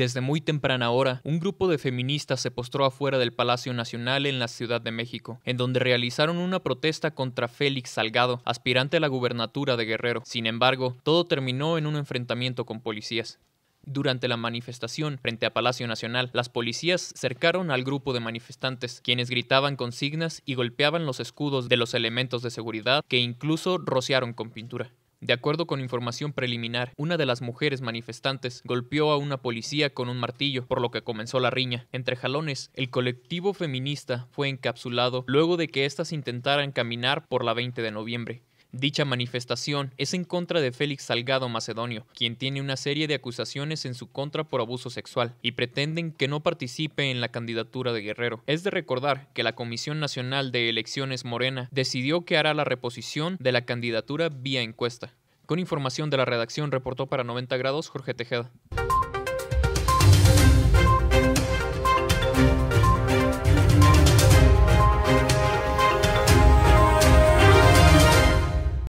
Desde muy temprana hora, un grupo de feministas se postró afuera del Palacio Nacional en la Ciudad de México, en donde realizaron una protesta contra Félix Salgado, aspirante a la gubernatura de Guerrero. Sin embargo, todo terminó en un enfrentamiento con policías. Durante la manifestación frente a Palacio Nacional, las policías cercaron al grupo de manifestantes, quienes gritaban consignas y golpeaban los escudos de los elementos de seguridad que incluso rociaron con pintura. De acuerdo con información preliminar, una de las mujeres manifestantes golpeó a una policía con un martillo, por lo que comenzó la riña. Entre jalones, el colectivo feminista fue encapsulado luego de que éstas intentaran caminar por la 20 de noviembre. Dicha manifestación es en contra de Félix Salgado Macedonio, quien tiene una serie de acusaciones en su contra por abuso sexual y pretenden que no participe en la candidatura de Guerrero. Es de recordar que la Comisión Nacional de Elecciones Morena decidió que hará la reposición de la candidatura vía encuesta. Con información de la redacción reportó para 90 grados Jorge Tejeda.